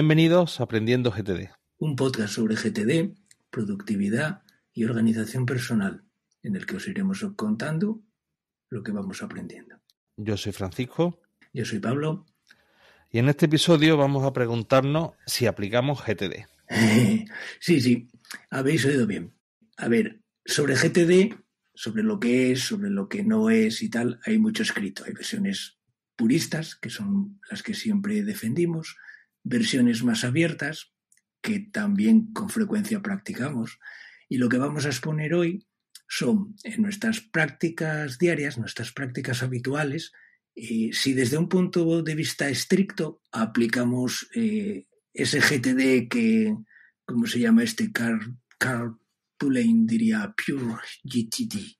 Bienvenidos a Aprendiendo GTD. Un podcast sobre GTD, productividad y organización personal, en el que os iremos contando lo que vamos aprendiendo. Yo soy Francisco. Yo soy Pablo. Y en este episodio vamos a preguntarnos si aplicamos GTD. sí, sí, habéis oído bien. A ver, sobre GTD, sobre lo que es, sobre lo que no es y tal, hay mucho escrito. Hay versiones puristas, que son las que siempre defendimos, versiones más abiertas, que también con frecuencia practicamos. Y lo que vamos a exponer hoy son en nuestras prácticas diarias, nuestras prácticas habituales, eh, si desde un punto de vista estricto aplicamos eh, ese GTD que, ¿cómo se llama este? Carl, Carl diría Pure GTD.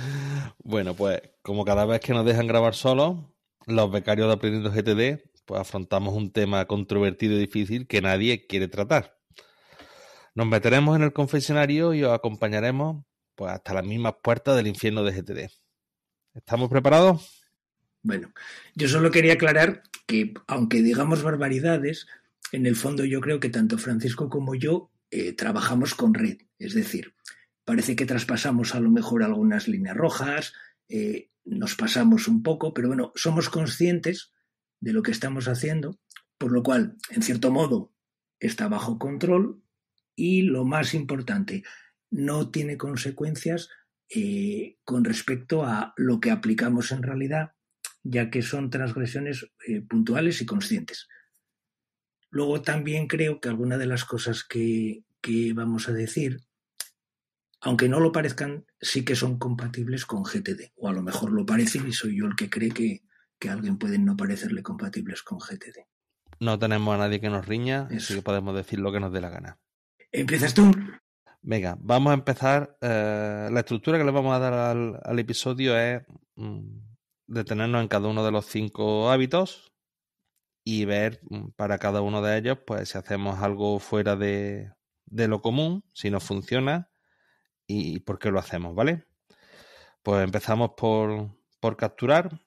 bueno, pues como cada vez que nos dejan grabar solo los becarios de Aprendiendo GTD pues afrontamos un tema controvertido y difícil que nadie quiere tratar. Nos meteremos en el confesionario y os acompañaremos pues, hasta las mismas puertas del infierno de GTD. ¿Estamos preparados? Bueno, yo solo quería aclarar que, aunque digamos barbaridades, en el fondo yo creo que tanto Francisco como yo eh, trabajamos con red. Es decir, parece que traspasamos a lo mejor algunas líneas rojas, eh, nos pasamos un poco, pero bueno, somos conscientes de lo que estamos haciendo, por lo cual, en cierto modo, está bajo control y lo más importante, no tiene consecuencias eh, con respecto a lo que aplicamos en realidad, ya que son transgresiones eh, puntuales y conscientes. Luego también creo que algunas de las cosas que, que vamos a decir, aunque no lo parezcan, sí que son compatibles con GTD, o a lo mejor lo parecen y soy yo el que cree que, que alguien pueden no parecerle compatibles con GTD. No tenemos a nadie que nos riña, así que podemos decir lo que nos dé la gana. ¿Empiezas tú? Venga, vamos a empezar. Eh, la estructura que le vamos a dar al, episodio es mm, detenernos en cada uno de los cinco hábitos y ver mm, para cada uno de ellos, pues si hacemos algo fuera de, lo común, si nos funciona y, por qué lo hacemos, ¿vale? Pues empezamos por, por capturar,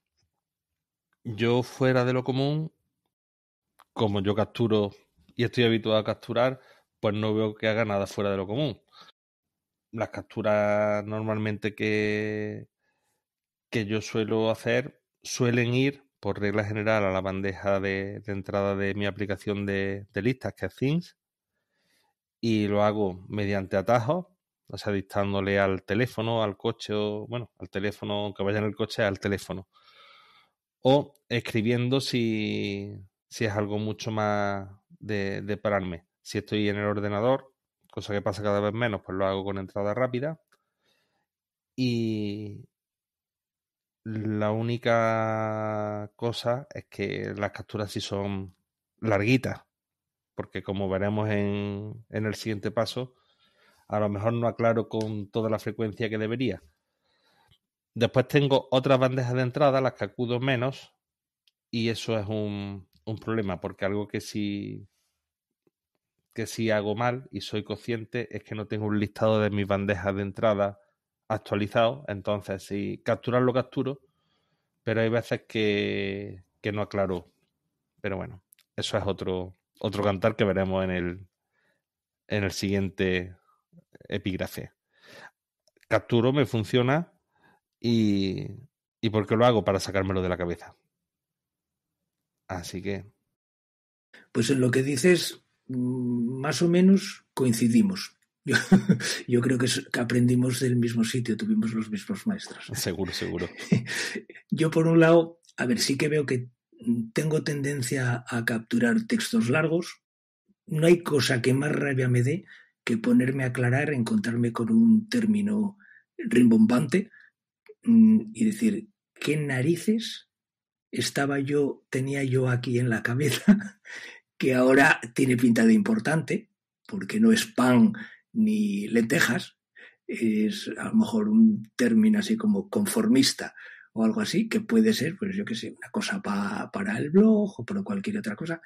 yo fuera de lo común, como yo capturo y estoy habituado a capturar, pues no veo que haga nada fuera de lo común. Las capturas normalmente que, que yo suelo hacer suelen ir, por regla general, a la bandeja de, entrada de mi aplicación de, listas, que es Things, y lo hago mediante atajos, o sea, dictándole al teléfono, al coche, bueno, al teléfono, que vaya en el coche, al teléfono o escribiendo si, si es algo mucho más de, de, pararme. Si estoy en el ordenador, cosa que pasa cada vez menos, pues lo hago con entrada rápida. Y la única cosa es que las capturas sí son larguitas, porque como veremos en, en el siguiente paso, a lo mejor no aclaro con toda la frecuencia que debería. Después tengo otras bandejas de entrada, las que acudo menos, y eso es un, problema, porque algo que sí, que sí hago mal y soy consciente es que no tengo un listado de mis bandejas de entrada actualizado, entonces si capturar lo capturo, pero hay veces que, que no aclaro. Pero bueno, eso es otro, otro cantar que veremos en el, en el siguiente epígrafe. Capturo me funciona y, y qué lo hago para sacármelo de la cabeza. Así que. Pues en lo que dices, mm, más o menos coincidimos. Yo, yo creo que, aprendimos del mismo sitio, tuvimos los mismos maestros. Seguro, seguro. Yo, por un lado, a ver, sí que veo que tengo tendencia a capturar textos largos. No hay cosa que más rabia me dé que ponerme a aclarar, encontrarme con un término rimbombante Mm, y decir, ¿qué narices estaba yo, tenía yo aquí en la cabeza, que ahora tiene pinta de importante, porque no es pan ni lentejas, es a lo mejor un término así como conformista o algo así, que puede ser, pues yo qué sé, una cosa para el blog o para cualquier otra cosa.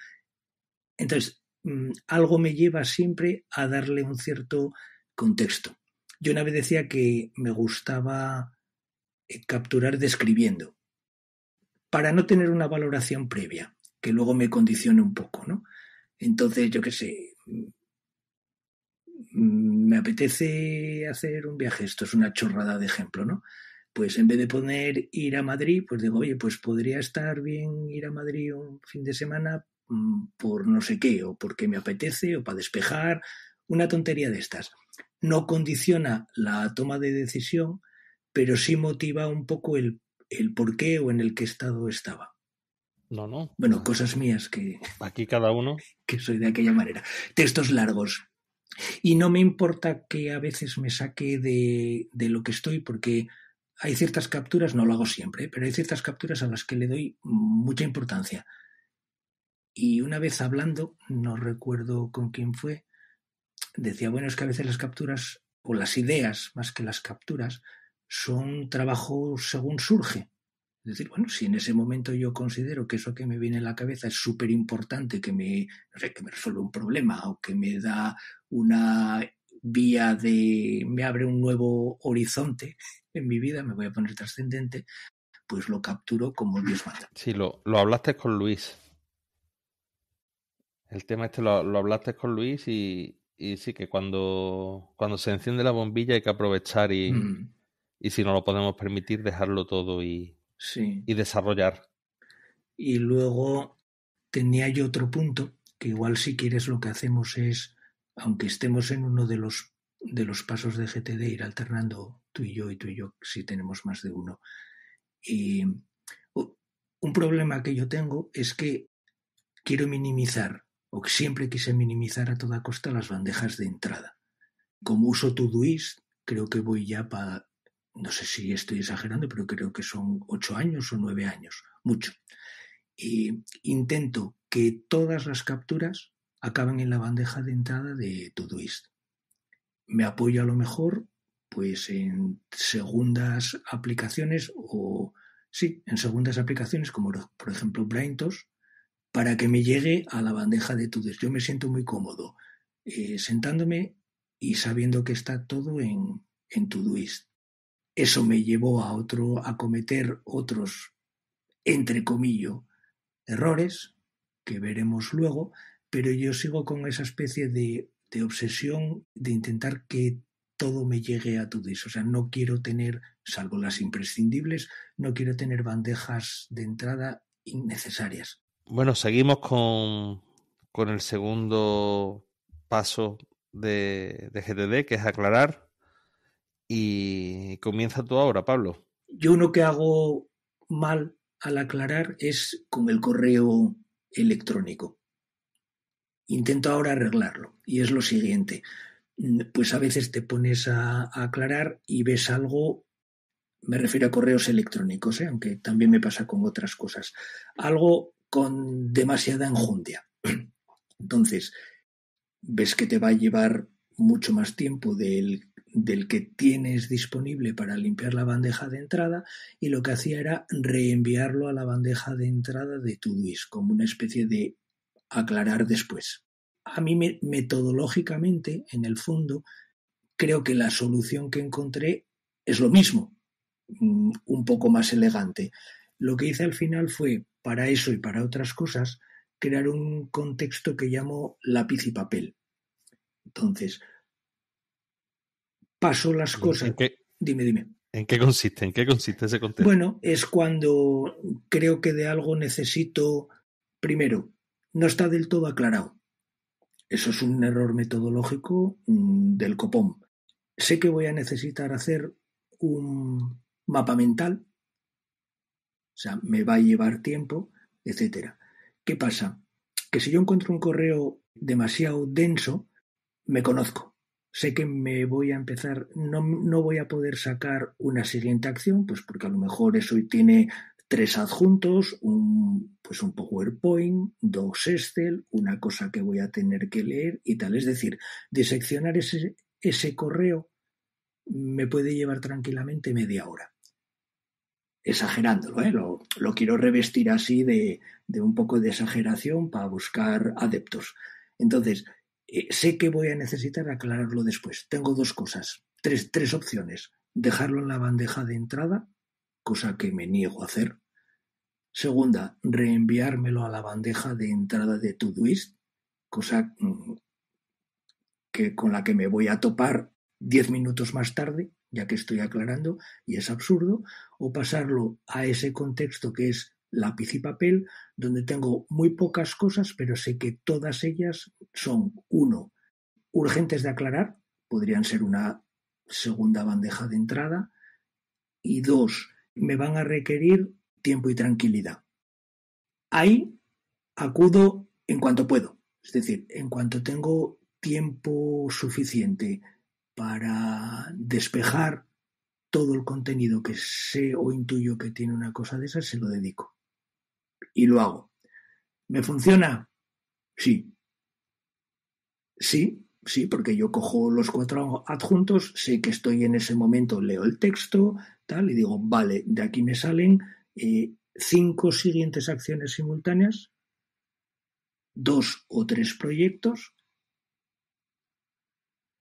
Entonces, mm, algo me lleva siempre a darle un cierto contexto. Yo una vez decía que me gustaba capturar describiendo, para no tener una valoración previa, que luego me condicione un poco, ¿no? Entonces, yo qué sé, mm, me apetece hacer un viaje, esto es una chorrada de ejemplo, ¿no? Pues en vez de poner ir a Madrid, pues digo, oye, pues podría estar bien ir a Madrid un fin de semana mm, por no sé qué, o porque me apetece, o para despejar, una tontería de estas. No condiciona la toma de decisión, pero sí motiva un poco el, el por qué o en el qué estado estaba. No, no. Bueno, cosas mías que... Aquí cada uno. Que soy de aquella manera. Textos largos. Y no me importa que a veces me saque de, de lo que estoy porque hay ciertas capturas, no lo hago siempre, ¿eh? pero hay ciertas capturas a las que le doy mucha importancia. Y una vez hablando, no recuerdo con quién fue, decía, bueno, es que a veces las capturas, o las ideas más que las capturas, son trabajos según surge. Es decir, bueno, si en ese momento yo considero que eso que me viene en la cabeza es súper importante, que me, resuelve un problema o que me da una vía de, me abre un nuevo horizonte en mi vida, me voy a poner trascendente, pues lo capturo como Dios manda. Sí, lo, lo hablaste con Luis. El tema este lo, hablaste con Luis y, sí que cuando, cuando se enciende la bombilla hay que aprovechar y... Mm y si no lo podemos permitir, dejarlo todo y, y desarrollar. Y luego tenía yo otro punto, que igual si quieres lo que hacemos es, aunque estemos en uno de los, de los pasos de GTD, ir alternando tú y yo y tú y yo, si tenemos más de uno. Y un problema que yo tengo es que quiero minimizar, o siempre quise minimizar a toda costa las bandejas de entrada. Como uso Todoist, creo que voy ya para no sé si estoy exagerando, pero creo que son ocho años o nueve años, mucho. Y intento que todas las capturas acaben en la bandeja de entrada de Todoist. Me apoyo a lo mejor pues en segundas aplicaciones o sí, en segundas aplicaciones como por ejemplo Braintos para que me llegue a la bandeja de Todoist. Yo me siento muy cómodo eh, sentándome y sabiendo que está todo en, en Todoist. Eso me llevó a, otro, a cometer otros, entre comillas, errores, que veremos luego, pero yo sigo con esa especie de, obsesión de intentar que todo me llegue a dis. O sea, no quiero tener, salvo las imprescindibles, no quiero tener bandejas de entrada innecesarias. Bueno, seguimos con, con el segundo paso de, de GTD, que es aclarar. Y comienza tú ahora, Pablo. Yo uno que hago mal al aclarar es con el correo electrónico. Intento ahora arreglarlo y es lo siguiente. Mm, pues a veces te pones a, aclarar y ves algo, me refiero a correos electrónicos, ¿eh? aunque también me pasa con otras cosas, algo con demasiada enjundia. Entonces, ves que te va a llevar mucho más tiempo del, que tienes disponible para limpiar la bandeja de entrada y lo que hacía era reenviarlo a la bandeja de entrada de disco, como una especie de aclarar después. A mí metodológicamente, en el fondo, creo que la solución que encontré es lo mismo, mm, un poco más elegante. Lo que hice al final fue, para eso y para otras cosas, crear un contexto que llamo lápiz y papel entonces, paso las cosas. ¿En dime, dime. ¿En qué consiste? ¿En qué consiste ese contexto? Bueno, es cuando creo que de algo necesito, primero, no está del todo aclarado. Eso es un error metodológico mm, del copón. Sé que voy a necesitar hacer un mapa mental, o sea, me va a llevar tiempo, etcétera. ¿Qué pasa? Que si yo encuentro un correo demasiado denso, me conozco. Sé que me voy a empezar, no, no voy a poder sacar una siguiente acción, pues porque a lo mejor eso tiene tres adjuntos, un, pues un PowerPoint, dos Excel, una cosa que voy a tener que leer y tal. Es decir, diseccionar ese, ese correo me puede llevar tranquilamente media hora. Exagerándolo, ¿eh? lo, lo, quiero revestir así de, de un poco de exageración para buscar adeptos. Entonces, eh, sé que voy a necesitar aclararlo después. Tengo dos cosas, tres, tres opciones. Dejarlo en la bandeja de entrada, cosa que me niego a hacer. Segunda, reenviármelo a la bandeja de entrada de Todoist, cosa mm, que, con la que me voy a topar diez minutos más tarde, ya que estoy aclarando, y es absurdo, o pasarlo a ese contexto que es lápiz y papel, donde tengo muy pocas cosas, pero sé que todas ellas son, uno, urgentes de aclarar, podrían ser una segunda bandeja de entrada, y dos, me van a requerir tiempo y tranquilidad. Ahí acudo en cuanto puedo, es decir, en cuanto tengo tiempo suficiente para despejar todo el contenido que sé o intuyo que tiene una cosa de esas, se lo dedico y lo hago. ¿Me funciona? Sí. Sí, sí, porque yo cojo los cuatro adjuntos, sé que estoy en ese momento, leo el texto, tal, y digo, vale, de aquí me salen eh, cinco siguientes acciones simultáneas, dos o tres proyectos,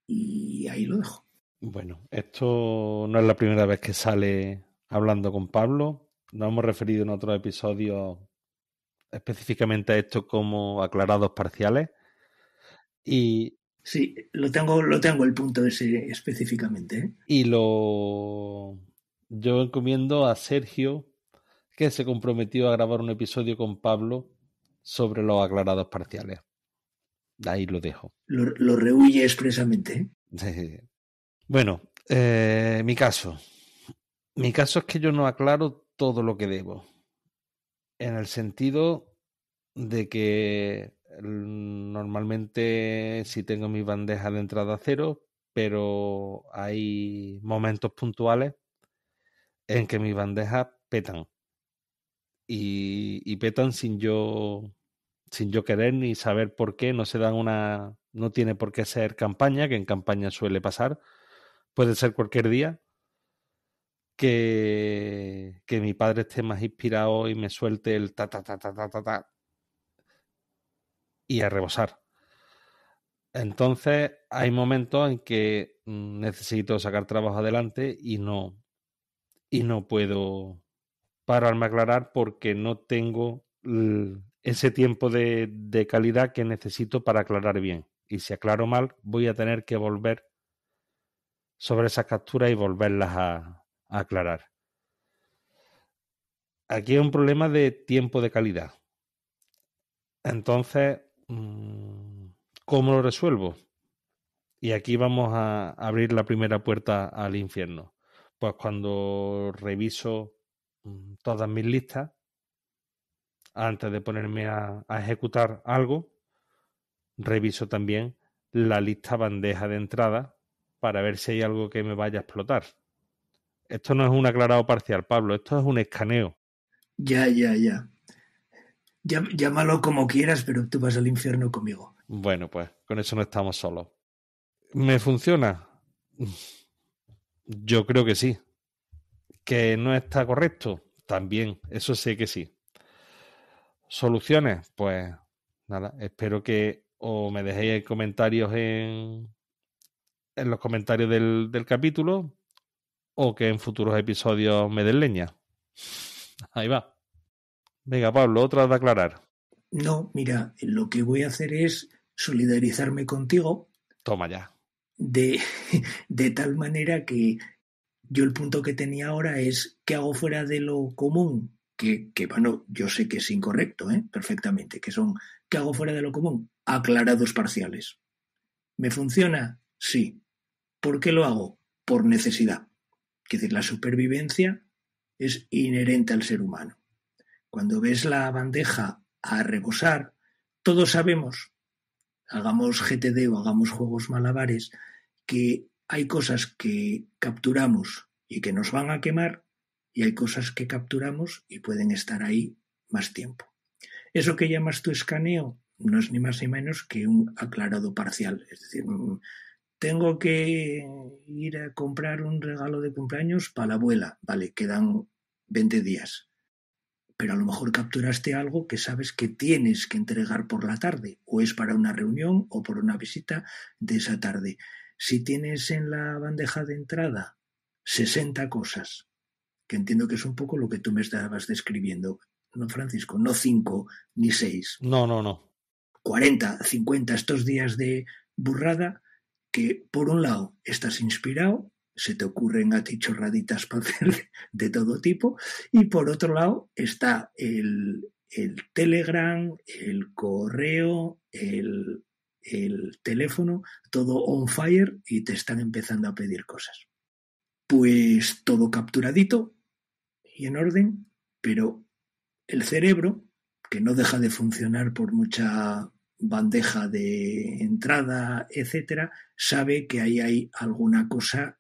y ahí lo dejo. Bueno, esto no es la primera vez que sale hablando con Pablo. Nos hemos referido en otro episodio específicamente a esto como aclarados parciales. Y. Sí, lo tengo, lo tengo el punto ese específicamente. ¿eh? Y lo. Yo encomiendo a Sergio, que se comprometió a grabar un episodio con Pablo sobre los aclarados parciales. Ahí lo dejo. Lo, rehuye expresamente. ¿eh? bueno, eh, mi caso. Mi caso es que yo no aclaro todo lo que debo en el sentido de que normalmente si tengo mi bandeja de entrada cero, pero hay momentos puntuales en que mis bandejas petan. Y, y, petan sin yo sin yo querer ni saber por qué, no se dan una no tiene por qué ser campaña, que en campaña suele pasar, puede ser cualquier día, que, mi padre esté más inspirado y me suelte el ta ta ta ta ta ta, y a rebosar. Entonces hay momentos en que mm, necesito sacar trabajo adelante y no y no puedo pararme a aclarar porque no tengo ese tiempo de, de, calidad que necesito para aclarar bien. Y si aclaro mal, voy a tener que volver sobre esas capturas y volverlas a, aclarar. Aquí es un problema de tiempo de calidad. Entonces, mm, ¿cómo lo resuelvo? Y aquí vamos a abrir la primera puerta al infierno. Pues cuando reviso mm, todas mis listas, antes de ponerme a, a ejecutar algo, reviso también la lista bandeja de entrada para ver si hay algo que me vaya a explotar. Esto no es un aclarado parcial, Pablo, esto es un escaneo. Ya, ya, ya. llámalo como quieras, pero tú vas al infierno conmigo. Bueno, pues con eso no estamos solos. ¿Me funciona? Yo creo que sí. ¿Que no está correcto? También, eso sé que sí. ¿Soluciones? Pues nada, espero que o me dejéis comentarios en, en los comentarios del capítulo, o que en futuros episodios me den leña. Ahí va. Venga, Pablo, otra de aclarar. No, mira, lo que voy a hacer es solidarizarme contigo. Toma ya. De, tal manera que yo el punto que tenía ahora es qué hago fuera de lo común, que, bueno, yo sé que es incorrecto, ¿eh? perfectamente, que son qué hago fuera de lo común, aclarados parciales. ¿Me funciona? Sí. ¿Por qué lo hago? Por necesidad. Es decir, la supervivencia es inherente al ser humano. Cuando ves la bandeja a rebosar, todos sabemos, hagamos GTD o hagamos juegos malabares, que hay cosas que capturamos y que nos van a quemar y hay cosas que capturamos y pueden estar ahí más tiempo. Eso que llamas tu escaneo no es ni más ni menos que un aclarado parcial, es decir, mm, tengo que ir a comprar un regalo de cumpleaños para la abuela. Vale, quedan 20 días. Pero a lo mejor capturaste algo que sabes que tienes que entregar por la tarde, o es para una reunión o por una visita de esa tarde. Si tienes en la bandeja de entrada 60 cosas, que entiendo que es un poco lo que tú me estabas describiendo, no Francisco, no 5 ni 6. No, no, no. 40, 50, estos días de burrada, que por un lado estás inspirado, se te ocurren a ti chorraditas para de todo tipo, y por otro lado está el, Telegram, el correo, el, el teléfono, todo on fire y te están empezando a pedir cosas. Pues todo capturadito y en orden, pero el cerebro, que no deja de funcionar por mucha bandeja de entrada, etcétera, sabe que ahí hay alguna cosa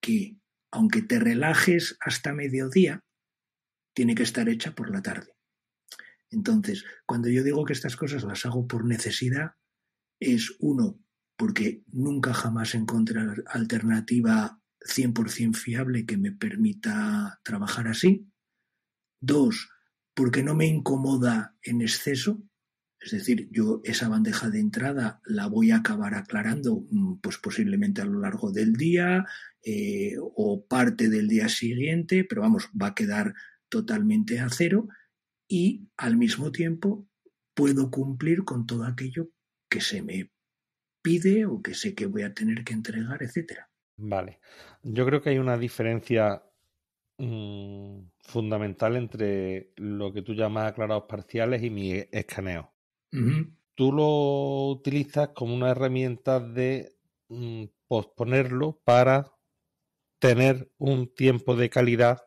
que, aunque te relajes hasta mediodía, tiene que estar hecha por la tarde. Entonces, cuando yo digo que estas cosas las hago por necesidad, es uno, porque nunca jamás encontré alternativa 100% fiable que me permita trabajar así. Dos, porque no me incomoda en exceso, es decir, yo esa bandeja de entrada la voy a acabar aclarando, mm, pues posiblemente a lo largo del día eh, o parte del día siguiente, pero vamos, va a quedar totalmente a cero y al mismo tiempo puedo cumplir con todo aquello que se me pide o que sé que voy a tener que entregar, etcétera. Vale. Yo creo que hay una diferencia mm, fundamental entre lo que tú llamas aclarados parciales y mi escaneo. Tú lo utilizas como una herramienta de mm, posponerlo para tener un tiempo de calidad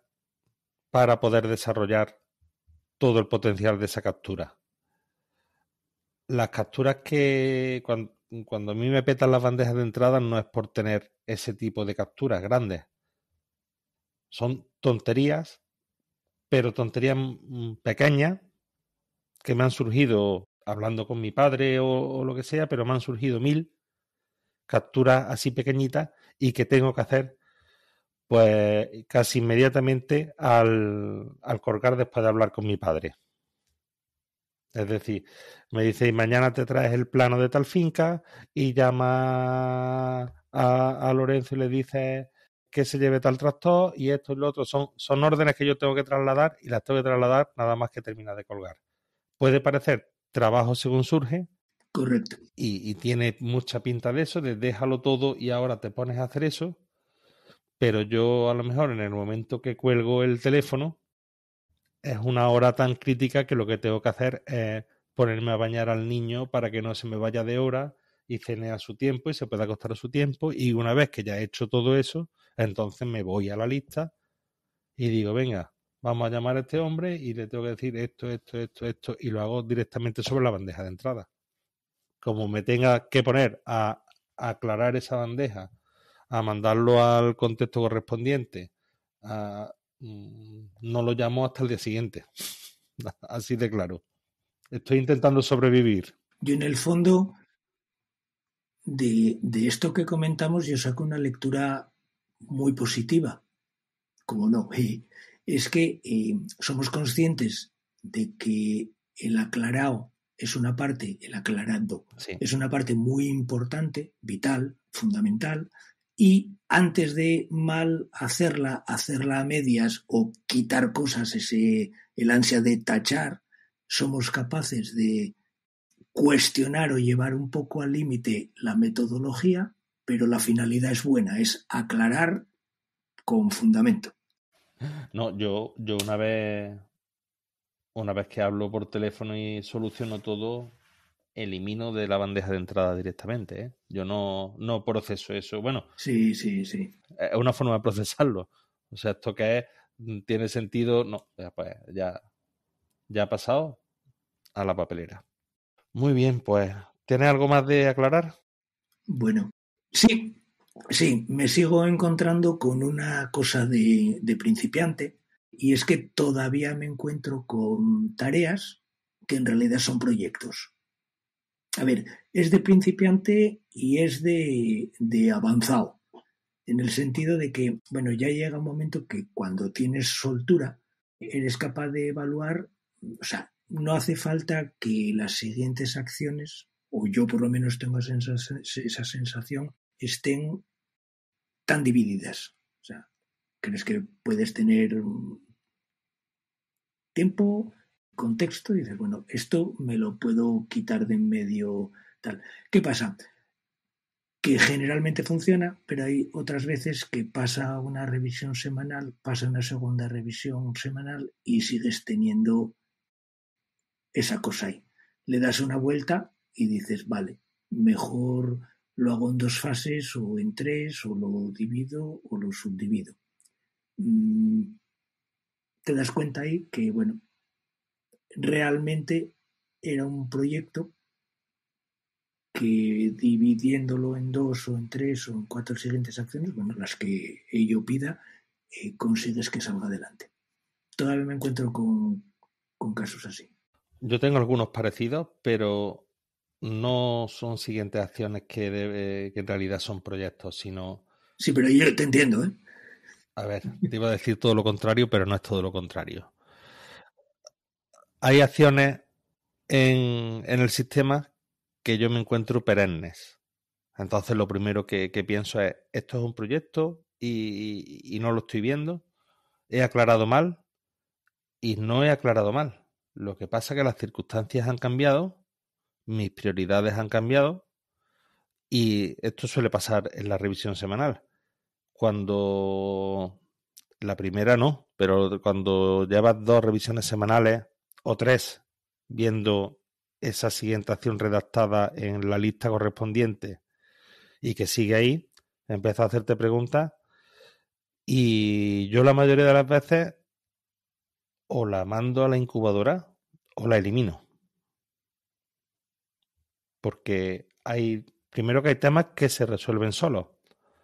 para poder desarrollar todo el potencial de esa captura. Las capturas que cuando, cuando a mí me petan las bandejas de entrada no es por tener ese tipo de capturas grandes. Son tonterías, pero tonterías mm, pequeñas que me han surgido hablando con mi padre o, lo que sea, pero me han surgido mil capturas así pequeñitas y que tengo que hacer pues casi inmediatamente al, colgar después de hablar con mi padre. Es decir, me dice, mañana te traes el plano de tal finca y llama a, Lorenzo y le dice que se lleve tal tractor y esto y lo otro. Son, son órdenes que yo tengo que trasladar y las tengo que trasladar nada más que termina de colgar. Puede parecer trabajo según surge. Correcto. Y, tiene mucha pinta de eso, de déjalo todo y ahora te pones a hacer eso. Pero yo a lo mejor en el momento que cuelgo el teléfono, es una hora tan crítica que lo que tengo que hacer es ponerme a bañar al niño para que no se me vaya de hora y cene a su tiempo y se pueda acostar a su tiempo. Y una vez que ya he hecho todo eso, entonces me voy a la lista y digo, venga, vamos a llamar a este hombre y le tengo que decir esto, esto, esto, esto, y lo hago directamente sobre la bandeja de entrada. Como me tenga que poner a aclarar esa bandeja, a mandarlo al contexto correspondiente, mm, no lo llamo hasta el día siguiente. Así de claro. Estoy intentando sobrevivir. Yo en el fondo, de, de esto que comentamos, yo saco una lectura muy positiva. Como no, y, es que eh, somos conscientes de que el aclarado es una parte, el aclarando, es una parte muy importante, vital, fundamental, y antes de mal hacerla, hacerla a medias o quitar cosas, ese, el ansia de tachar, somos capaces de cuestionar o llevar un poco al límite la metodología, pero la finalidad es buena, es aclarar con fundamento. No, yo, yo una vez. Una vez que hablo por teléfono y soluciono todo, elimino de la bandeja de entrada directamente. ¿eh? Yo no, no proceso eso. Bueno, sí, sí, sí. Es una forma de procesarlo. O sea, esto que es, mm, tiene sentido. No, pues, ya, ya ha pasado a la papelera. Muy bien, pues, ¿tienes algo más de aclarar? Bueno, sí. Sí, me sigo encontrando con una cosa de, principiante y es que todavía me encuentro con tareas que en realidad son proyectos. A ver, es de principiante y es de, avanzado, en el sentido de que, bueno, ya llega un momento que cuando tienes soltura, eres capaz de evaluar, o sea, no hace falta que las siguientes acciones, o yo por lo menos tengo esa sensación, estén tan divididas. O sea, crees que puedes tener tiempo, contexto, y dices, bueno, esto me lo puedo quitar de en medio, tal. ¿Qué pasa? Que generalmente funciona, pero hay otras veces que pasa una revisión semanal, pasa una segunda revisión semanal y sigues teniendo esa cosa ahí. Le das una vuelta y dices, vale, mejor lo hago en dos fases o en tres o lo divido o lo subdivido. Mm, te das cuenta ahí que, bueno, realmente era un proyecto que dividiéndolo en dos o en tres o en cuatro siguientes acciones, bueno, las que ello pida, eh, consigues que salga adelante. Todavía me encuentro con, con casos así. Yo tengo algunos parecidos, pero no son siguientes acciones que, que en realidad son proyectos, sino... Sí, pero yo te entiendo, ¿eh? A ver, te iba a decir todo lo contrario, pero no es todo lo contrario. Hay acciones en, en el sistema que yo me encuentro perennes. Entonces lo primero que, pienso es, esto es un proyecto y, y, y no lo estoy viendo, he aclarado mal y no he aclarado mal. Lo que pasa es que las circunstancias han cambiado mis prioridades han cambiado y esto suele pasar en la revisión semanal. Cuando la primera no, pero cuando llevas dos revisiones semanales o tres viendo esa siguiente acción redactada en la lista correspondiente y que sigue ahí, empieza a hacerte preguntas y yo la mayoría de las veces o la mando a la incubadora o la elimino. Porque hay, primero que hay temas que se resuelven solos.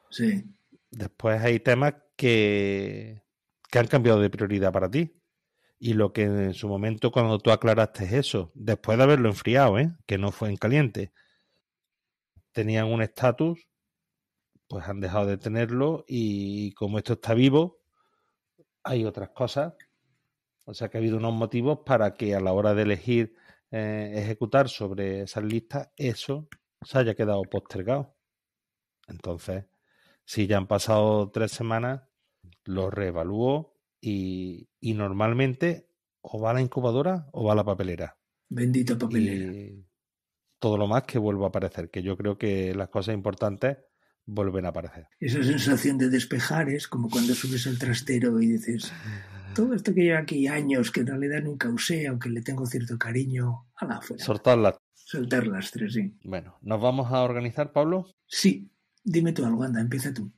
Sí. Después hay temas que, que han cambiado de prioridad para ti. Y lo que en su momento cuando tú aclaraste eso, después de haberlo enfriado, ¿eh? que no fue en caliente, tenían un estatus, pues han dejado de tenerlo y como esto está vivo, hay otras cosas. O sea que ha habido unos motivos para que a la hora de elegir eh, ejecutar sobre esas listas, eso se haya quedado postergado. Entonces, si ya han pasado tres semanas, lo reevalúo y, normalmente o va a la incubadora o va a la papelera. bendito papelera. todo lo más que vuelva a aparecer, que yo creo que las cosas importantes vuelven a aparecer. Esa sensación de despejar es como cuando subes al trastero y dices, todo esto que lleva aquí años, que en realidad nunca usé, aunque le tengo cierto cariño, a la fuera. Soltar las Soltar sí. Bueno, ¿nos vamos a organizar, Pablo? Sí. Dime tú algo, anda, empieza tú.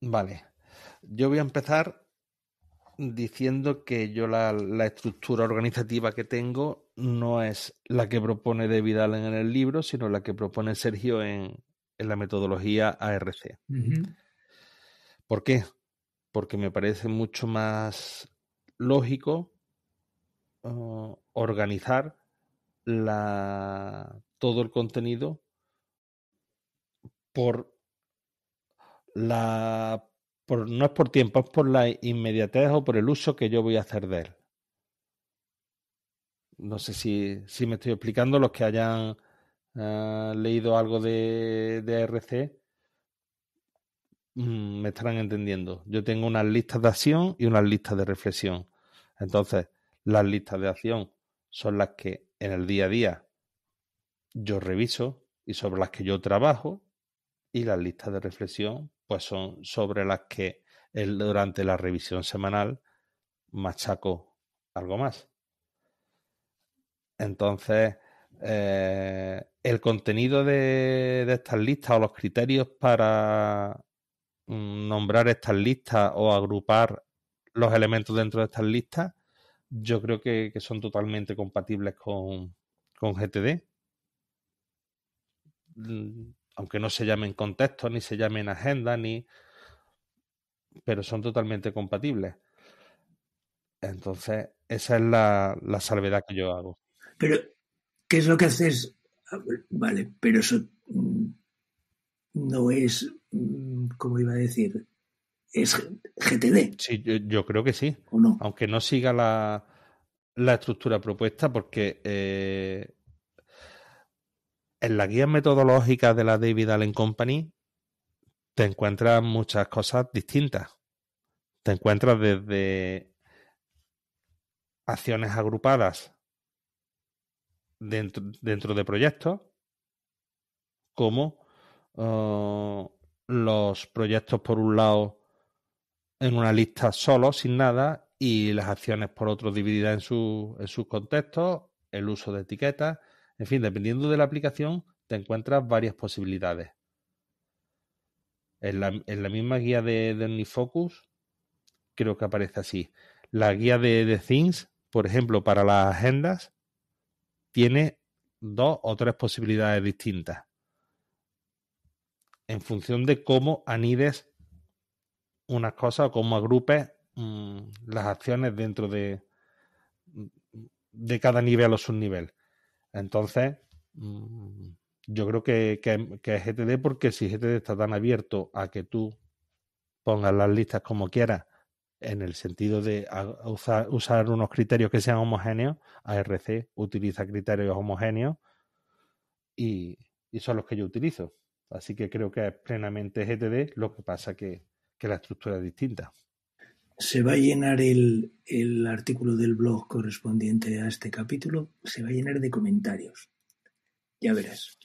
Vale. Yo voy a empezar diciendo que yo la, estructura organizativa que tengo no es la que propone De Vidal en el libro, sino la que propone Sergio en, en la metodología ARC. ¿Por qué? Porque me parece mucho más lógico uh, organizar la, todo el contenido por la por, no es por tiempo, es por la inmediatez o por el uso que yo voy a hacer de él. No sé si, si me estoy explicando los que hayan uh, leído algo de, de Mm, me estarán entendiendo. Yo tengo unas listas de acción y unas listas de reflexión. Entonces, las listas de acción son las que en el día a día yo reviso y sobre las que yo trabajo y las listas de reflexión pues son sobre las que durante la revisión semanal machaco algo más. Entonces, eh, el contenido de, estas listas o los criterios para Mm, nombrar estas listas o agrupar los elementos dentro de estas listas, yo creo que, son totalmente compatibles con, GTD. Mm, aunque no se llamen contexto ni se llamen agenda ni. Pero son totalmente compatibles. Entonces, esa es la, salvedad que yo hago. Pero, ¿qué es lo que haces? Ah, vale, pero eso mm, no es Mm, como iba a decir, es GTD. Sí, yo, creo que sí. Aunque no siga la, estructura propuesta, porque eh, en la guía metodológica de la David Allen Company te encuentras muchas cosas distintas. Te encuentras desde acciones agrupadas dentro, dentro de proyectos, como oh, los proyectos por un lado en una lista solo, sin nada, y las acciones por otro divididas en, su, sus contextos, el uso de etiquetas, en fin, dependiendo de la aplicación, te encuentras varias posibilidades. En la, misma guía de, de, creo que aparece así. La guía de, de Things, por ejemplo, para las agendas, tiene dos o tres posibilidades distintas en función de cómo anides unas cosas o cómo agrupes mm, las acciones dentro de, de cada nivel o subnivel. Entonces, mm, yo creo que, que, es GTD porque si GTD está tan abierto a que tú pongas las listas como quieras, en el sentido de usar, unos criterios que sean homogéneos, ARC utiliza criterios homogéneos y son los que yo utilizo. Así que creo que es plenamente GTD, lo que pasa que, que la estructura es distinta. Se va a llenar el, artículo del blog correspondiente a este capítulo, se va a llenar de comentarios. Ya verás.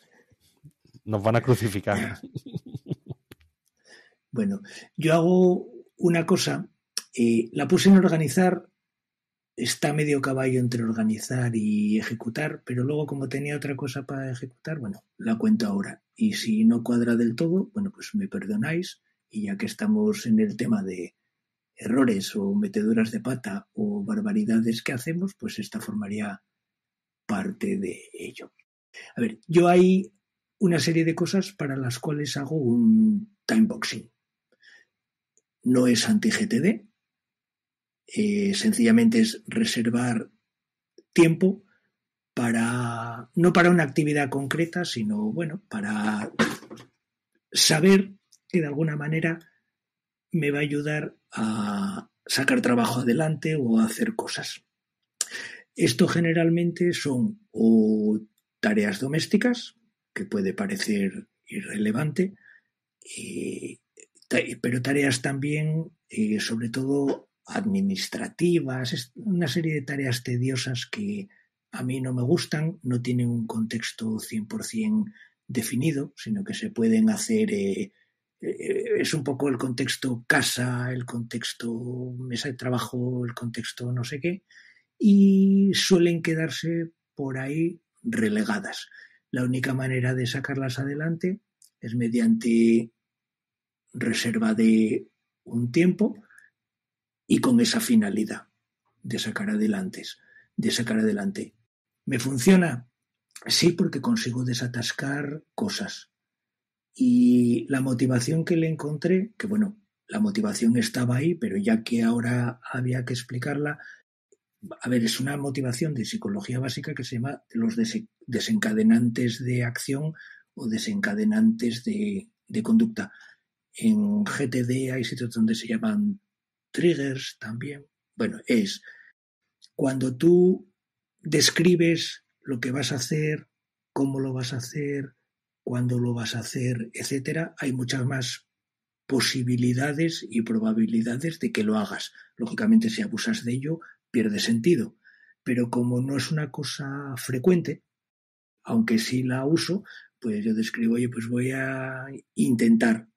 Nos van a crucificar. bueno, yo hago una cosa, eh, la puse en organizar está medio caballo entre organizar y ejecutar, pero luego como tenía otra cosa para ejecutar, bueno, la cuento ahora. Y si no cuadra del todo, bueno, pues me perdonáis. Y ya que estamos en el tema de errores o meteduras de pata o barbaridades que hacemos, pues esta formaría parte de ello. A ver, yo hay una serie de cosas para las cuales hago un timeboxing. No es anti-GTD, eh, sencillamente es reservar tiempo para, no para una actividad concreta, sino, bueno, para saber que de alguna manera me va a ayudar a sacar trabajo adelante o a hacer cosas. Esto generalmente son tareas domésticas, que puede parecer irrelevante, eh, pero tareas también, eh, sobre todo, administrativas, una serie de tareas tediosas que a mí no me gustan, no tienen un contexto 100% definido, sino que se pueden hacer... Eh, eh, es un poco el contexto casa, el contexto mesa de trabajo, el contexto no sé qué, y suelen quedarse por ahí relegadas. La única manera de sacarlas adelante es mediante reserva de un tiempo y con esa finalidad de sacar adelante, de sacar adelante. ¿Me funciona? Sí, porque consigo desatascar cosas. Y la motivación que le encontré, que bueno, la motivación estaba ahí, pero ya que ahora había que explicarla, a ver, es una motivación de psicología básica que se llama los desencadenantes de acción o desencadenantes de, de conducta. En GTD hay sitios donde se llaman triggers también. Bueno, es cuando tú describes lo que vas a hacer, cómo lo vas a hacer, cuándo lo vas a hacer, etcétera, hay muchas más posibilidades y probabilidades de que lo hagas. Lógicamente, si abusas de ello, pierde sentido. Pero como no es una cosa frecuente, aunque sí la uso, pues yo describo, oye, pues voy a intentar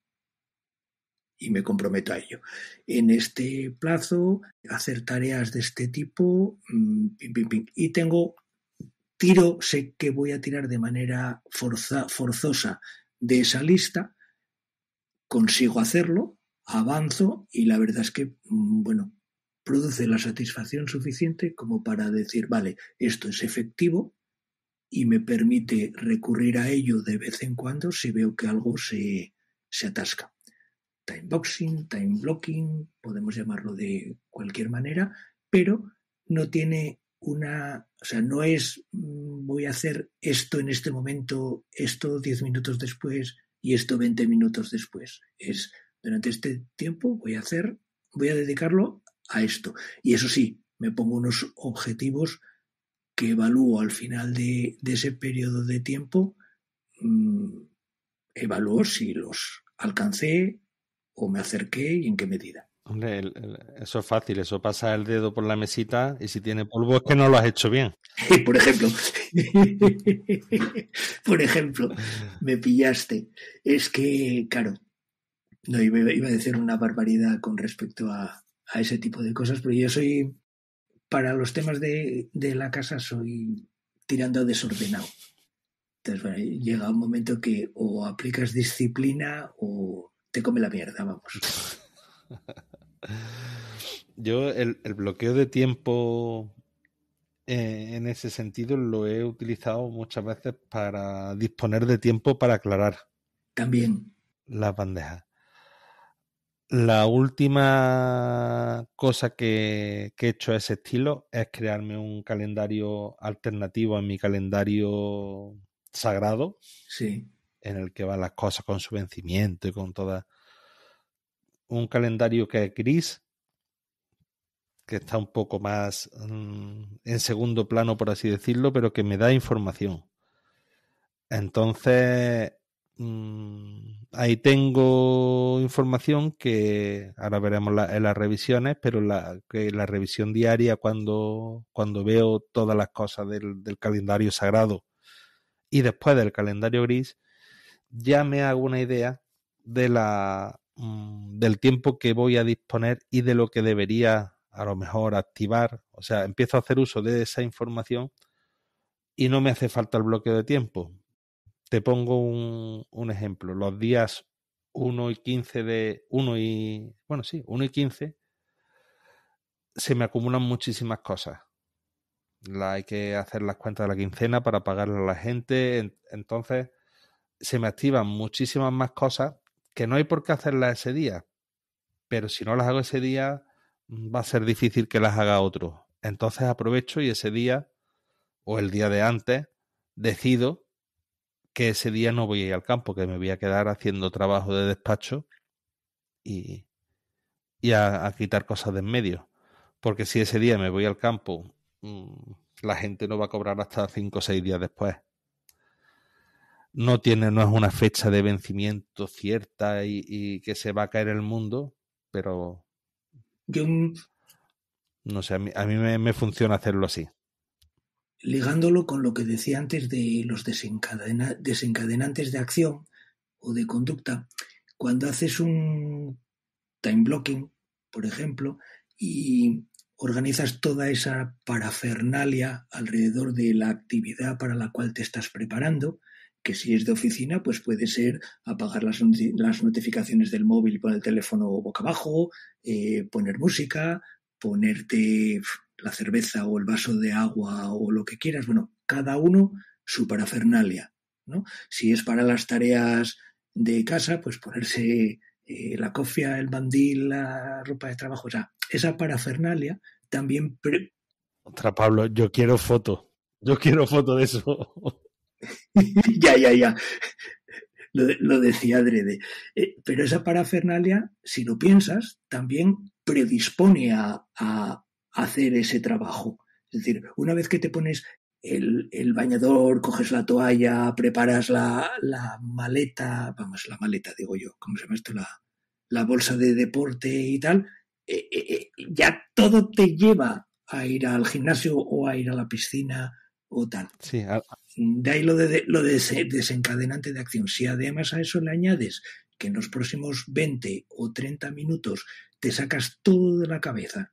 y me comprometo a ello. En este plazo, hacer tareas de este tipo mm, y tengo tiro, sé que voy a tirar de manera forzosa de esa lista, consigo hacerlo, avanzo y la verdad es que, mm, bueno, produce la satisfacción suficiente como para decir, vale, esto es efectivo y me permite recurrir a ello de vez en cuando si veo que algo se, se atasca. Timeboxing, boxing, time blocking, podemos llamarlo de cualquier manera, pero no tiene una, o sea, no es mm, voy a hacer esto en este momento, esto 10 minutos después y esto 20 minutos después. Es durante este tiempo voy a hacer, voy a dedicarlo a esto. Y eso sí, me pongo unos objetivos que evalúo al final de, ese periodo de tiempo, mm, evalúo si los alcancé, o me acerqué y en qué medida. Hombre, eso es fácil, eso pasa el dedo por la mesita y si tiene polvo es que no lo has hecho bien. por ejemplo, por ejemplo, me pillaste. Es que, claro, no iba, a decir una barbaridad con respecto a, ese tipo de cosas, pero yo soy, para los temas de, de la casa, soy tirando desordenado. Entonces, llega un momento que o aplicas disciplina o te come la mierda, vamos. Yo el, bloqueo de tiempo eh, en ese sentido lo he utilizado muchas veces para disponer de tiempo para aclarar. También. Las bandejas. La última cosa que, que he hecho a ese estilo es crearme un calendario alternativo en mi calendario sagrado. Sí en el que van las cosas con su vencimiento y con toda un calendario que es gris, que está un poco más mm, en segundo plano, por así decirlo, pero que me da información. Entonces, mm, ahí tengo información que ahora veremos en las revisiones, pero la, que la revisión diaria cuando, cuando veo todas las cosas del calendario sagrado y después del calendario gris, ya me hago una idea de la, mm, del tiempo que voy a disponer y de lo que debería a lo mejor activar. O sea, empiezo a hacer uso de esa información y no me hace falta el bloqueo de tiempo. Te pongo un, ejemplo. Los días 1 y 15 de 1 y bueno, sí, 1 y 15 se me acumulan muchísimas cosas. La, hay que hacer las cuentas de la quincena para pagarle a la gente, entonces se me activan muchísimas más cosas que no hay por qué hacerlas ese día. Pero si no las hago ese día, mm, va a ser difícil que las haga otro. Entonces aprovecho y ese día, o el día de antes, decido que ese día no voy a ir al campo, que me voy a quedar haciendo trabajo de despacho y, y a, quitar cosas de en medio. Porque si ese día me voy al campo, mm, la gente no va a cobrar hasta cinco o seis días después no tiene, no es una fecha de vencimiento cierta y, que se va a caer el mundo, pero yo no sé, a mí, me, funciona hacerlo así. Ligándolo con lo que decía antes de los desencadenantes de acción o de conducta, cuando haces un time blocking, por ejemplo, y organizas toda esa parafernalia alrededor de la actividad para la cual te estás preparando, que si es de oficina, pues puede ser apagar las, las notificaciones del móvil poner el teléfono boca abajo, eh, poner música, ponerte la cerveza o el vaso de agua o lo que quieras. Bueno, cada uno su parafernalia. ¿no? Si es para las tareas de casa, pues ponerse eh, la cofia, el bandil, la ropa de trabajo. O sea, esa parafernalia también... Otra, Pablo, yo quiero foto. Yo quiero foto de eso. ya, ya, ya. Lo, decía Adrede. Eh, pero esa parafernalia, si lo piensas, también predispone a, hacer ese trabajo. Es decir, una vez que te pones el, bañador, coges la toalla, preparas la, maleta, vamos, la maleta, digo yo, ¿cómo se llama esto? La, la bolsa de deporte y tal, eh, eh, ya todo te lleva a ir al gimnasio o a ir a la piscina o tal. Sí, de ahí lo, de, lo desencadenante de acción. Si además a eso le añades que en los próximos 20 o 30 minutos te sacas todo de la cabeza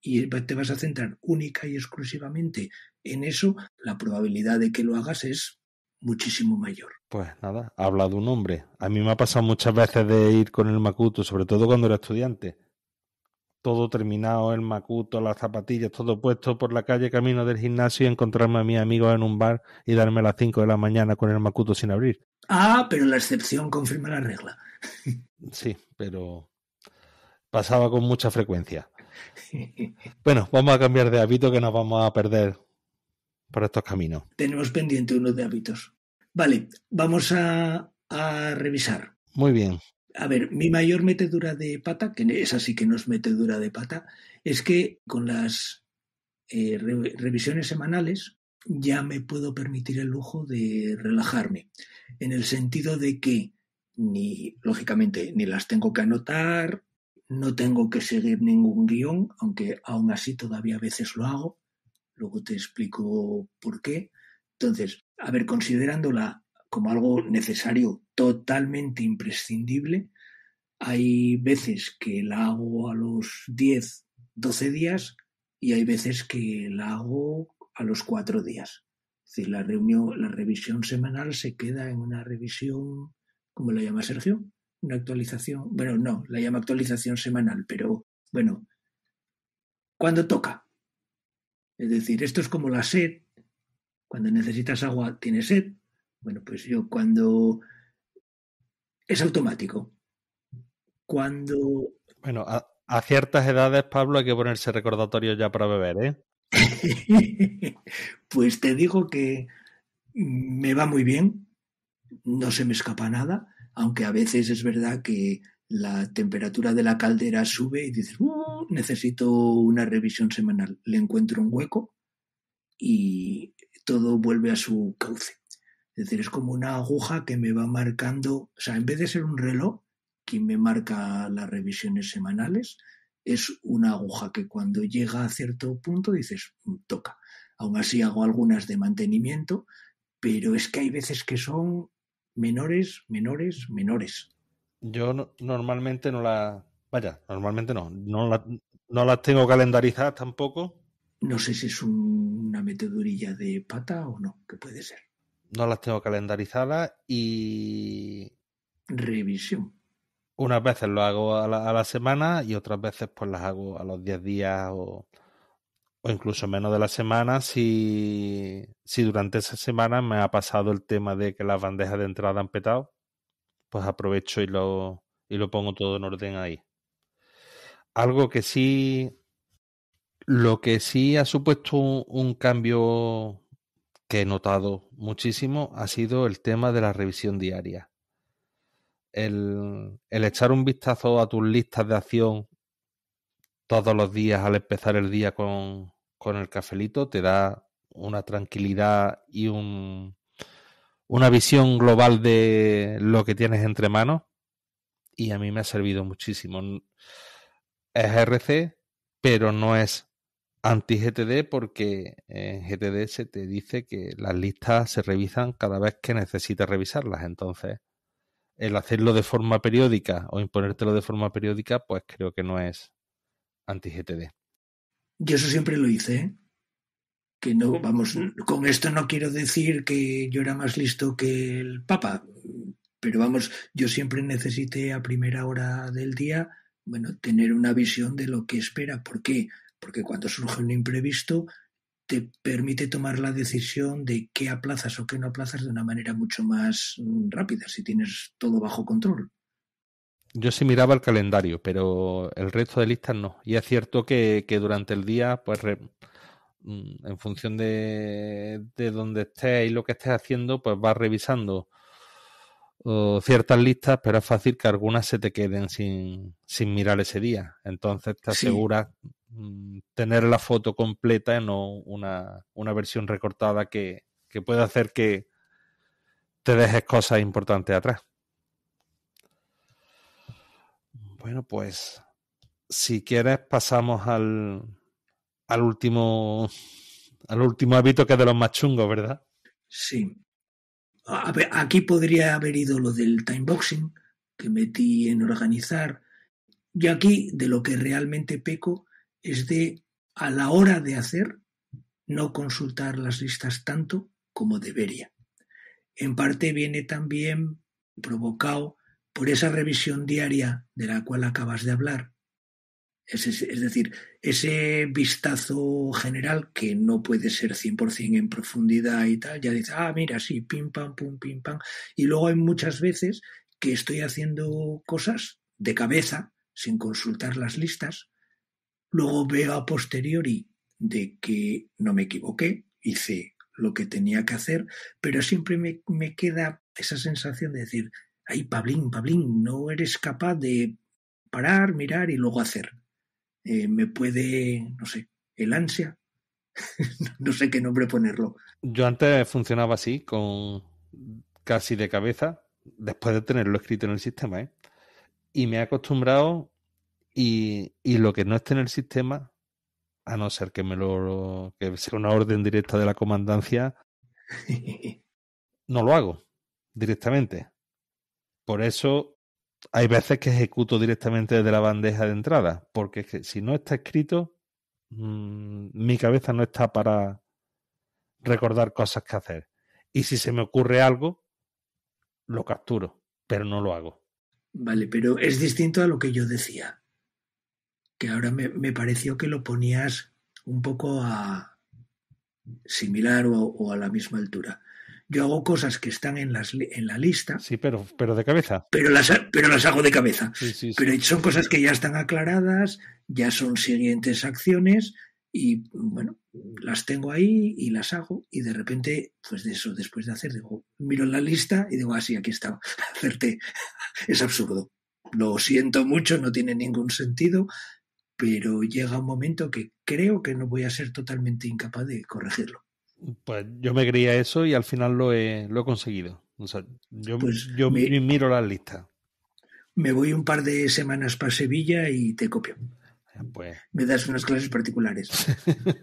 y te vas a centrar única y exclusivamente en eso, la probabilidad de que lo hagas es muchísimo mayor. Pues nada, habla de un hombre. A mí me ha pasado muchas veces de ir con el Makuto, sobre todo cuando era estudiante, todo terminado, el macuto, las zapatillas, todo puesto por la calle camino del gimnasio y encontrarme a mi amigo en un bar y darme las 5 de la mañana con el macuto sin abrir. Ah, pero la excepción confirma la regla. Sí, pero pasaba con mucha frecuencia. Bueno, vamos a cambiar de hábito que nos vamos a perder por estos caminos. Tenemos pendiente uno de hábitos. Vale, vamos a revisar. Muy bien. A ver, mi mayor metedura de pata, que es así que no es metedura de pata, es que con las eh, revisiones semanales ya me puedo permitir el lujo de relajarme, en el sentido de que ni, lógicamente, ni las tengo que anotar, no tengo que seguir ningún guión, aunque aún así todavía a veces lo hago, luego te explico por qué. Entonces, a ver, considerándola como algo necesario totalmente imprescindible. Hay veces que la hago a los 10, 12 días y hay veces que la hago a los 4 días. Es decir, la, reunión, la revisión semanal se queda en una revisión, ¿cómo la llama Sergio? Una actualización, bueno, no, la llama actualización semanal, pero bueno, cuando toca. Es decir, esto es como la sed. Cuando necesitas agua, tienes sed. Bueno, pues yo cuando es automático. Cuando. Bueno, a, ciertas edades, Pablo, hay que ponerse recordatorio ya para beber, ¿eh? pues te digo que me va muy bien, no se me escapa nada, aunque a veces es verdad que la temperatura de la caldera sube y dices, uh, necesito una revisión semanal, le encuentro un hueco y todo vuelve a su cauce. Es decir, es como una aguja que me va marcando, o sea, en vez de ser un reloj, quien me marca las revisiones semanales, es una aguja que cuando llega a cierto punto dices, mm, toca. Aún así hago algunas de mantenimiento, pero es que hay veces que son menores, menores, menores. Yo normalmente no la... Vaya, normalmente no. No, las tengo calendarizadas tampoco. No sé si es una metedurilla de pata o no, que puede ser no las tengo calendarizadas y... Revisión. Unas veces lo hago a la, semana y otras veces pues las hago a los 10 días o, o incluso menos de la semana si, si, durante esa semana me ha pasado el tema de que las bandejas de entrada han petado, pues aprovecho y lo, y lo pongo todo en orden ahí. Algo que sí, lo que sí ha supuesto un cambio que he notado muchísimo ha sido el tema de la revisión diaria. El, el echar un vistazo a tus listas de acción todos los días al empezar el día con, con el cafelito te da una tranquilidad y un, una visión global de lo que tienes entre manos y a mí me ha servido muchísimo. Es RC, pero no es anti-GTD porque en GTD se te dice que las listas se revisan cada vez que necesitas revisarlas. Entonces, el hacerlo de forma periódica o imponértelo de forma periódica, pues creo que no es anti-GTD. Yo eso siempre lo hice. ¿eh? Que no, vamos, con esto no quiero decir que yo era más listo que el Papa, pero vamos, yo siempre necesité a primera hora del día, bueno, tener una visión de lo que espera. ¿Por qué? Porque porque cuando surge un imprevisto te permite tomar la decisión de qué aplazas o qué no aplazas de una manera mucho más mm, rápida, si tienes todo bajo control. Yo sí miraba el calendario, pero el resto de listas no. Y es cierto que, durante el día, pues mm, en función de, de donde estés y lo que estés haciendo, pues vas revisando uh, ciertas listas, pero es fácil que algunas se te queden sin, sin mirar ese día. Entonces te aseguras Mm, tener la foto completa, y no una, versión recortada que, que puede hacer que te dejes cosas importantes atrás. Bueno, pues si quieres pasamos al, al último al último hábito que es de los más chungos, ¿verdad? Sí. aquí podría haber ido lo del time Boxing que metí en organizar. Y aquí de lo que realmente peco es de, a la hora de hacer, no consultar las listas tanto como debería. En parte viene también provocado por esa revisión diaria de la cual acabas de hablar. Es, decir, ese vistazo general que no puede ser 100% en profundidad y tal, ya dice, ah, mira, sí, pim, pam, pum, pim, pam. Y luego hay muchas veces que estoy haciendo cosas de cabeza, sin consultar las listas, Luego veo a posteriori de que no me equivoqué, hice lo que tenía que hacer, pero siempre me, queda esa sensación de decir, ay, Pablín, Pablín, no eres capaz de parar, mirar y luego hacer. Eh, me puede, no sé, el ansia, no sé qué nombre ponerlo. Yo antes funcionaba así, con casi de cabeza, después de tenerlo escrito en el sistema, ¿eh? y me he acostumbrado y, lo que no esté en el sistema, a no ser que me lo que sea una orden directa de la comandancia, no lo hago directamente. Por eso hay veces que ejecuto directamente desde la bandeja de entrada, porque si no está escrito, mm, mi cabeza no está para recordar cosas que hacer. Y si se me ocurre algo, lo capturo, pero no lo hago. Vale, pero es distinto a lo que yo decía que ahora me, pareció que lo ponías un poco a similar o, a la misma altura. Yo hago cosas que están en, las, en la lista. Sí, pero, pero de cabeza. Pero las, pero las hago de cabeza. Pero son cosas que ya están aclaradas, ya son siguientes acciones y bueno, las tengo ahí y las hago y de repente, pues de eso, después de hacer, digo, miro la lista y digo, así ah, aquí está, hacerte es absurdo. Lo siento mucho, no tiene ningún sentido, pero llega un momento que creo que no voy a ser totalmente incapaz de corregirlo. Pues yo me creía eso y al final lo he, lo he conseguido. O sea, yo, pues miro la lista. Me voy un par de semanas para Sevilla y te copio. Ah, pues... Me das unas clases particulares.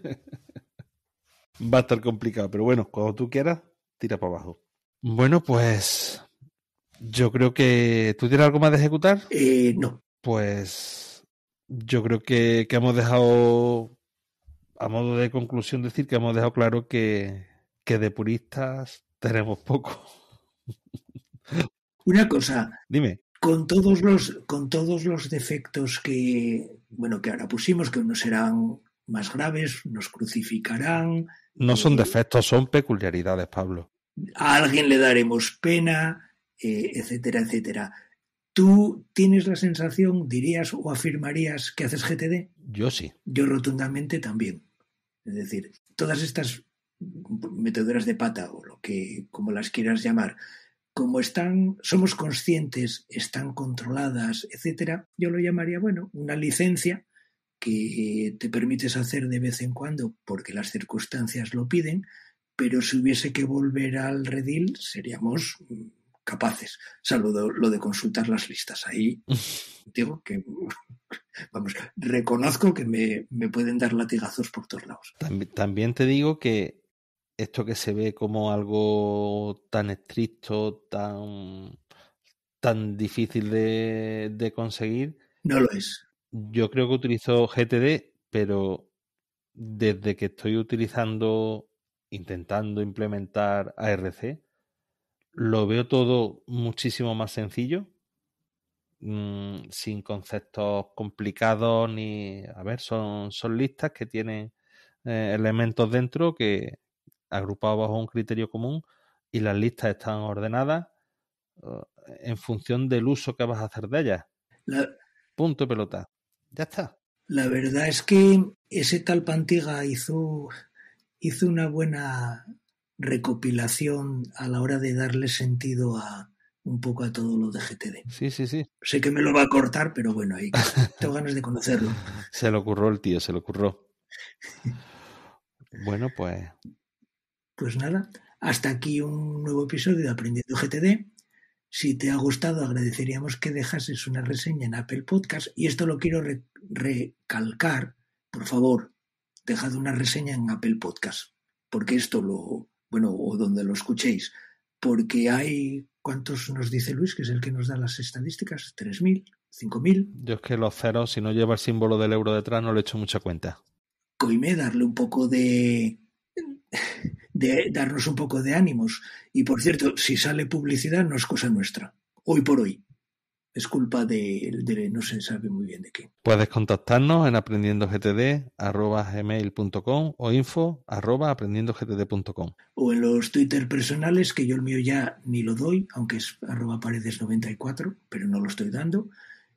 Va a estar complicado, pero bueno, cuando tú quieras, tira para abajo. Bueno, pues yo creo que... ¿Tú tienes algo más de ejecutar? Eh, no. Pues yo creo que, hemos dejado, a modo de conclusión, decir que hemos dejado claro que, de puristas tenemos poco. Una cosa. Dime. Con todos los, con todos los defectos que, bueno, que ahora pusimos, que unos serán más graves, nos crucificarán. No son eh, defectos, son peculiaridades, Pablo. A alguien le daremos pena, eh, etcétera, etcétera. ¿Tú tienes la sensación, dirías o afirmarías que haces GTD? Yo sí. Yo rotundamente también. Es decir, todas estas meteduras de pata o lo que como las quieras llamar, como están, somos conscientes, están controladas, etcétera, yo lo llamaría, bueno, una licencia que te permites hacer de vez en cuando porque las circunstancias lo piden, pero si hubiese que volver al redil seríamos capaces, salvo lo, de consultar las listas. Ahí digo que, vamos, reconozco que me, me pueden dar latigazos por todos lados. También, te digo que esto que se ve como algo tan estricto, tan, tan difícil de, de conseguir. No lo es. Yo creo que utilizo GTD, pero desde que estoy utilizando, intentando implementar ARC, lo veo todo muchísimo más sencillo, mm, sin conceptos complicados ni... A ver, son, son listas que tienen eh, elementos dentro que agrupados bajo un criterio común y las listas están ordenadas eh, en función del uso que vas a hacer de ellas. Punto pelota. Ya está. La verdad es que ese tal Pantiga hizo, hizo una buena recopilación a la hora de darle sentido a un poco a todo lo de GTD. Sí, sí, sí. Sé que me lo va a cortar, pero bueno, ahí tengo ganas de conocerlo. se le ocurrió el tío, se le ocurrió. bueno, pues. Pues nada, hasta aquí un nuevo episodio de Aprendiendo GTD. Si te ha gustado, agradeceríamos que dejases una reseña en Apple Podcast. Y esto lo quiero recalcar. Por favor, dejad una reseña en Apple Podcast, porque esto lo, bueno, o donde lo escuchéis, porque hay, ¿cuántos nos dice Luis, que es el que nos da las estadísticas? ¿3.000? ¿5.000? Yo es que los ceros, si no lleva el símbolo del euro detrás, no le echo mucha cuenta. Coime, darle un poco de... de darnos un poco de ánimos. Y por cierto, si sale publicidad no es cosa nuestra, hoy por hoy es culpa de, no se sabe muy bien de qué. Puedes contactarnos en aprendiendogtd.com o info O en los Twitter personales, que yo el mío ya ni lo doy, aunque es arroba paredes94, pero no lo estoy dando.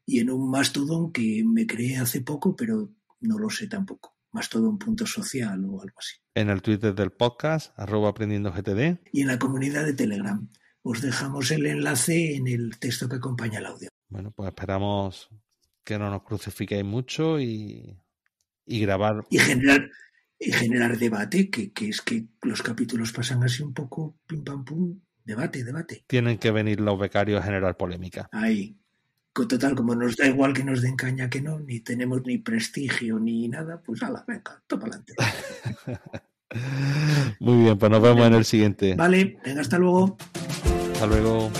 Y en un Mastodon que me creé hace poco, pero no lo sé tampoco. Mastodon.social o algo así. En el Twitter del podcast, arroba aprendiendogtd. Y en la comunidad de Telegram os dejamos el enlace en el texto que acompaña el audio. Bueno, pues esperamos que no nos crucifiquéis mucho y, grabar. Y generar, y generar debate, que, es que los capítulos pasan así un poco pim pam pum, debate, debate. Tienen que venir los becarios a generar polémica. Ahí. Total, como nos da igual que nos den caña que no, ni tenemos ni prestigio ni nada, pues a la venga, topa adelante. Muy bien, pues nos vemos en el siguiente. Vale, venga, hasta luego. Hasta luego.